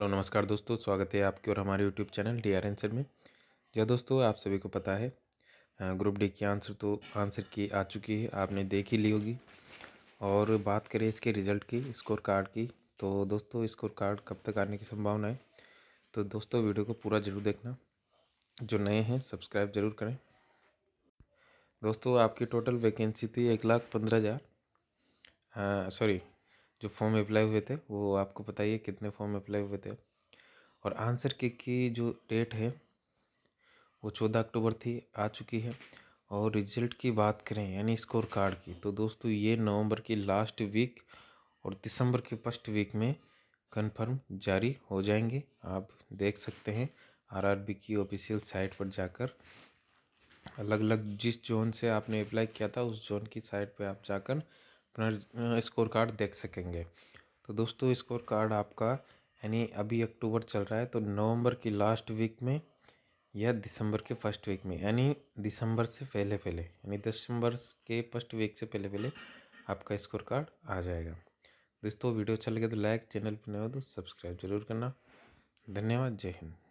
hello तो नमस्कार दोस्तों स्वागत है आपके और हमारे YouTube channel D R answer में जो हाँ दोस्तों आप सभी को पता है ग्रुप डी की आंसर तो आंसर की आ चुकी है आपने देख ही ली होगी और बात करें इसके रिज़ल्ट की स्कोर कार्ड की तो दोस्तों स्कोर कार्ड कब तक आने की संभावना है तो दोस्तों वीडियो को पूरा ज़रूर देखना जो नए हैं सब्सक्राइब ज़रूर करें दोस्तों आपकी टोटल वैकेंसी थी एक लाख पंद्रह हज़ार सॉरी जो फॉर्म अप्लाई हुए थे वो आपको बताइए कितने फॉर्म अप्लाई हुए थे और आंसर की की जो डेट है वो चौदह अक्टूबर थी आ चुकी है और रिजल्ट की बात करें यानी स्कोर कार्ड की तो दोस्तों ये नवंबर की लास्ट वीक और दिसंबर के फर्स्ट वीक में कंफर्म जारी हो जाएंगे आप देख सकते हैं आरआरबी की ऑफिशियल साइट पर जाकर अलग अलग जिस जोन से आपने अप्लाई किया था उस जोन की साइट पर आप जाकर अपना स्कोर कार्ड देख सकेंगे तो दोस्तों स्कोर कार्ड आपका यानी अभी अक्टूबर चल रहा है तो नवंबर की लास्ट वीक में या दिसंबर के फर्स्ट वीक में यानी दिसंबर से पहले पहले यानी दिसंबर के फर्स्ट वीक से पहले पहले आपका स्कोर कार्ड आ जाएगा दोस्तों वीडियो अच्छा लगे तो लाइक चैनल पर नहीं हो तो सब्सक्राइब जरूर करना धन्यवाद जय हिंद